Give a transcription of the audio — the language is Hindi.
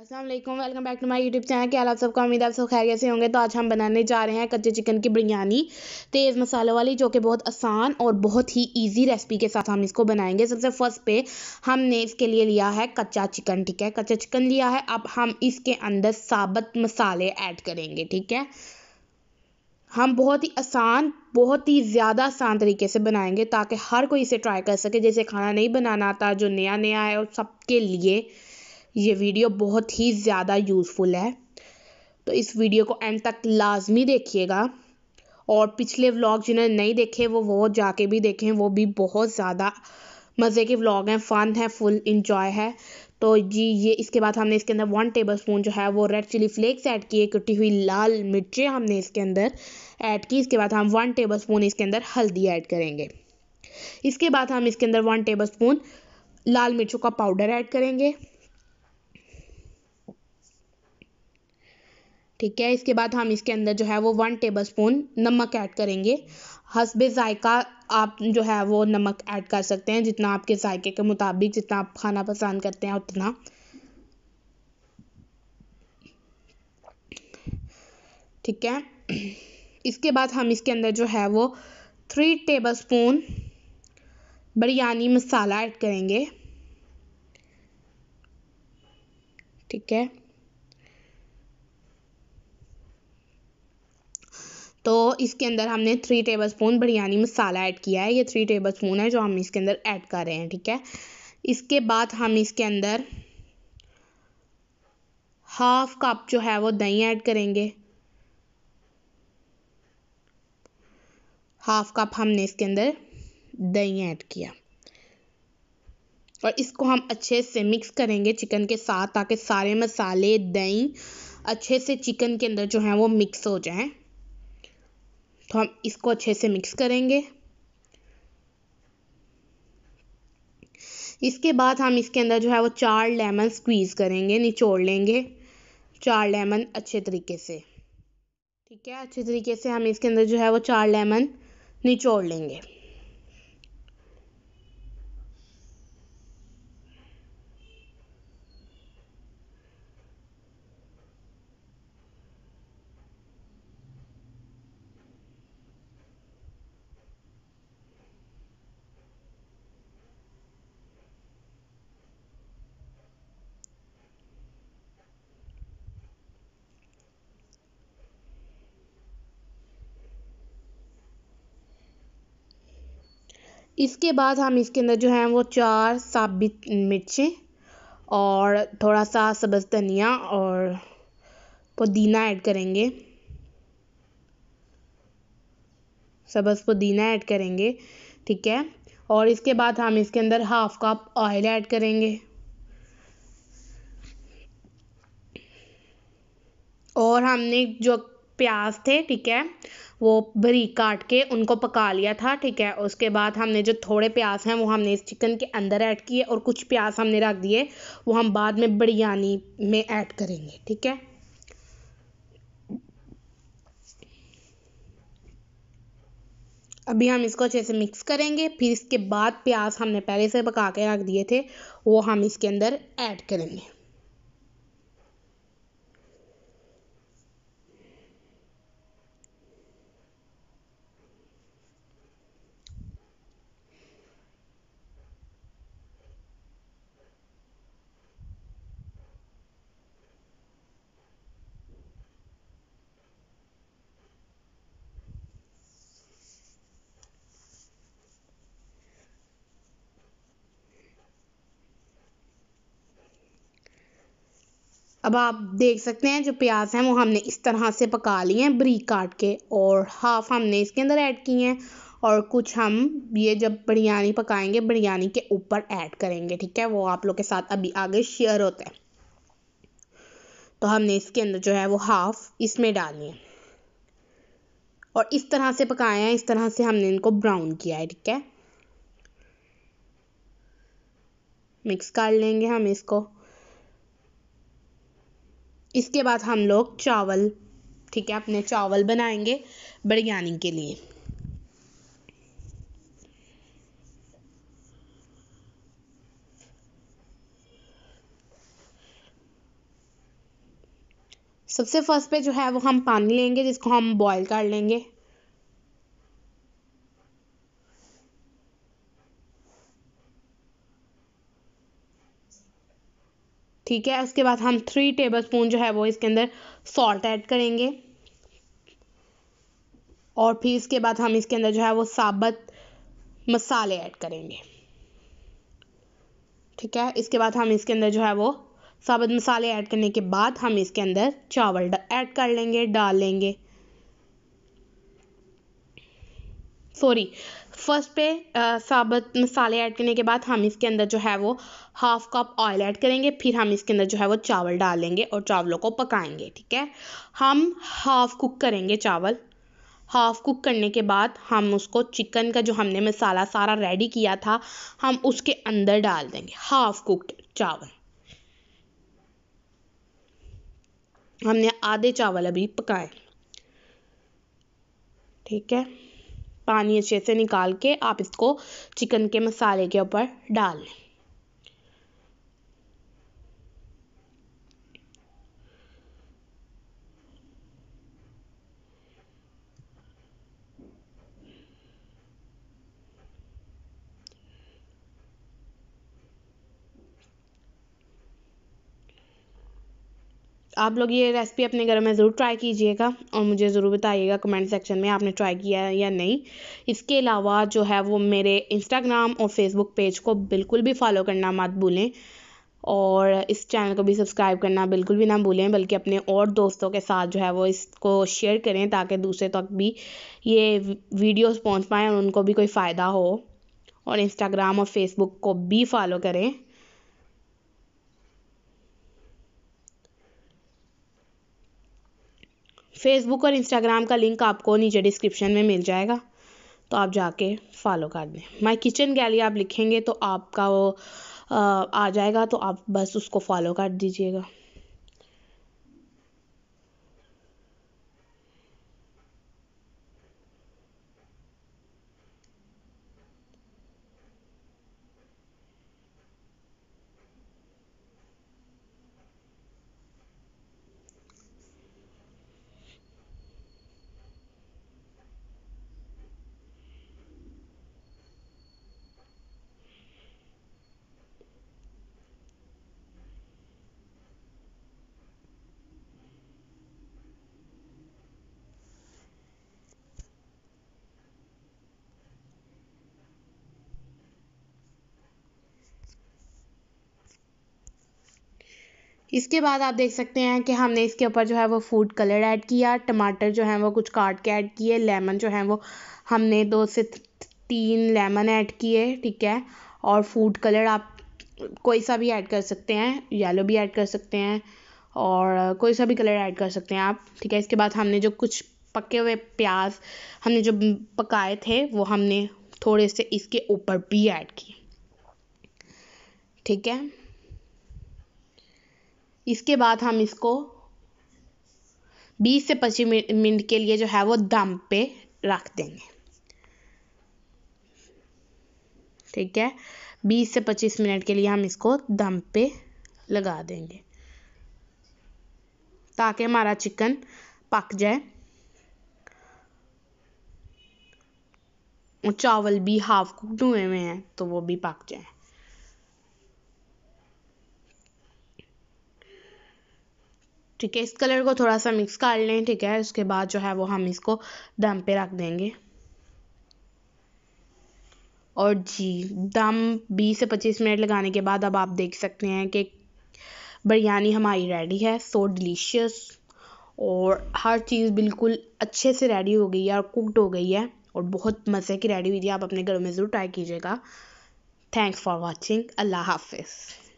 Aslam welcome back to my YouTube channel क्या आप सबका उम्मीद आप सब खैर से होंगे तो आज हम बनाने जा रहे हैं कच्चे चिकन की बिरयानी तेज़ मसालों वाली जो कि बहुत आसान और बहुत ही इजी रेसिपी के साथ हम इसको बनाएंगे सबसे फर्स्ट पे हमने इसके लिए लिया है कच्चा चिकन ठीक है कच्चा चिकन लिया है अब हम इसके अंदर साबत मसाले ऐड करेंगे ठीक है हम बहुत ही आसान बहुत ही ज़्यादा आसान तरीके से बनाएंगे ताकि हर कोई इसे ट्राई कर सके जैसे खाना नहीं बनाना आता जो नया नया है और सबके लिए ये वीडियो बहुत ही ज़्यादा यूज़फुल है तो इस वीडियो को एंड तक लाजमी देखिएगा और पिछले व्लॉग जिन्होंने नहीं देखे वो वो जाके भी देखें वो भी बहुत ज़्यादा मज़े के व्लॉग हैं फ़न है फुल इंजॉय है तो जी ये इसके बाद हमने इसके अंदर वन टेबल स्पून जो है वो रेड चिली फ्लेक्स ऐड किए कटी हुई लाल मिर्चें हमने इसके अंदर ऐड की इसके बाद हम वन टेबल स्पून इसके अंदर हल्दी ऐड करेंगे इसके बाद हम इसके अंदर वन टेबल स्पून लाल मिर्चों का पाउडर ऐड करेंगे ठीक है इसके बाद हम इसके अंदर जो है वो वन टेबल स्पून नमक ऐड करेंगे हसब जायका आप जो है वो नमक ऐड कर सकते हैं जितना आपके जायके के मुताबिक जितना आप खाना पसंद करते हैं उतना ठीक है इसके बाद हम इसके अंदर जो है वो three tablespoon biryani masala add करेंगे ठीक है इसके अंदर हमने three tablespoon biryani masala add किया है ये थ्री टेबल स्पून है जो हम इसके अंदर ऐड कर रहे हैं ठीक है इसके बाद हम इसके अंदर हाफ कप जो है वो दही ऐड करेंगे हाफ कप हमने इसके अंदर दही ऐड किया और इसको हम अच्छे से मिक्स करेंगे चिकन के साथ ताकि सारे मसाले दही अच्छे से चिकन के अंदर जो है वो मिक्स हो जाएं तो हम इसको अच्छे से मिक्स करेंगे इसके बाद हम इसके अंदर जो है वो चार लेमन स्क्वीज़ करेंगे निचोड़ लेंगे चार लेमन अच्छे तरीके से ठीक है अच्छे तरीके से हम इसके अंदर जो है वो चार लेमन निचोड़ लेंगे इसके बाद हम इसके अंदर जो है वो चार साबित मिर्चें और थोड़ा सा सब्ज़ धनिया और पुदीना ऐड करेंगे सब्ज़ पुदीना ऐड करेंगे ठीक है और इसके बाद हम इसके अंदर हाफ कप ऑयल ऐड करेंगे और हमने जो प्याज थे ठीक है वो भरी काट के उनको पका लिया था ठीक है उसके बाद हमने जो थोड़े प्याज हैं वो हमने इस चिकन के अंदर ऐड किए और कुछ प्याज हमने रख दिए वो हम बाद में बिरयानी में ऐड करेंगे ठीक है अभी हम इसको अच्छे से मिक्स करेंगे फिर इसके बाद प्याज हमने पहले से पका के रख दिए थे वो हम इसके अंदर ऐड करेंगे अब आप देख सकते हैं जो प्याज हैं वो हमने इस तरह से पका लिए हैं बरीक काट के और हाफ हमने इसके अंदर ऐड की हैं और कुछ हम ये जब बिरयानी पकाएंगे बिरयानी के ऊपर ऐड करेंगे ठीक है वो आप लोग के साथ अभी आगे शेयर होता है तो हमने इसके अंदर जो है वो हाफ इसमें डाली है और इस तरह से पकाए हैं इस तरह से हमने इनको ब्राउन किया है ठीक है मिक्स कर लेंगे हम इसको इसके बाद हम लोग चावल ठीक है अपने चावल बनाएंगे बिरयानी के लिए सबसे फर्स्ट पे जो है वो हम पानी लेंगे जिसको हम बॉईल कर लेंगे ठीक है उसके बाद हम थ्री टेबल स्पून जो है वो इसके अंदर सॉल्ट ऐड करेंगे और फिर इसके बाद हम इसके अंदर जो है वो साबत मसाले ऐड करेंगे ठीक है इसके बाद हम इसके अंदर जो है वो साबत मसाले ऐड करने के बाद हम इसके अंदर चावल ऐड कर लेंगे डाल लेंगे सॉरी फर्स्ट पे साबत मसाले ऐड करने के बाद हम इसके अंदर जो है वो हाफ कप ऑयल ऐड करेंगे फिर हम इसके अंदर जो है वो चावल डालेंगे और चावलों को पकाएंगे ठीक है हम हाफ कुक करेंगे चावल हाफ़ कुक करने के बाद हम उसको चिकन का जो हमने मसाला सारा रेडी किया था हम उसके अंदर डाल देंगे हाफ़ कुकड चावल हमने आधे चावल अभी पकाए ठीक है पानी अच्छे से निकाल के आप इसको चिकन के मसाले के ऊपर डाल लें आप लोग ये रेसिपी अपने घर में ज़रूर ट्राई कीजिएगा और मुझे ज़रूर बताइएगा कमेंट सेक्शन में आपने ट्राई किया है या नहीं इसके अलावा जो है वो मेरे इंस्टाग्राम और फेसबुक पेज को बिल्कुल भी फॉलो करना मत भूलें और इस चैनल को भी सब्सक्राइब करना बिल्कुल भी ना भूलें बल्कि अपने और दोस्तों के साथ जो है वो इसको शेयर करें ताकि दूसरे तक भी ये वीडियोस पहुंच पाएँ और उनको भी कोई फ़ायदा हो और इंस्टाग्राम और फेसबुक को भी फॉलो करें फेसबुक और इंस्टाग्राम का लिंक आपको नीचे डिस्क्रिप्शन में मिल जाएगा तो आप जाके फॉलो कर दें माय किचन गैली आप लिखेंगे तो आपका वो आ जाएगा तो आप बस उसको फॉलो कर दीजिएगा इसके बाद आप देख सकते हैं कि हमने इसके ऊपर जो है वो फूड कलर ऐड किया टमाटर जो है वो कुछ काट के ऐड किए लेमन जो है वो हमने दो से तीन लेमन ऐड किए ठीक है और फूड कलर आप कोई सा भी ऐड कर सकते हैं येलो भी ऐड कर सकते हैं और कोई सा भी कलर ऐड कर सकते हैं आप ठीक है इसके बाद हमने जो कुछ पके हुए प्याज हमने जो पकाए थे वो हमने थोड़े से इसके ऊपर भी ऐड किए ठीक है इसके बाद हम इसको 20 से 25 मिनट के लिए जो है वो दम पे रख देंगे ठीक है 20 से 25 मिनट के लिए हम इसको दम पे लगा देंगे ताकि हमारा चिकन पक जाए और चावल भी हाफ कुकड हुए हुए हैं तो वो भी पक जाए ठीक है इस कलर को थोड़ा सा मिक्स कर लें ठीक है उसके बाद जो है वो हम इसको दम पे रख देंगे और जी दम 20 से 25 मिनट लगाने के बाद अब आप देख सकते हैं कि बिरयानी हमारी रेडी है सो डिलीशियस और हर चीज़ बिल्कुल अच्छे से रेडी हो गई है और कुकड हो गई है और बहुत मज़े की रेडी हुई थी आप अपने घरों में ज़रूर ट्राई कीजिएगा थैंक्स फॉर वॉचिंग अल्लाह हाफिज़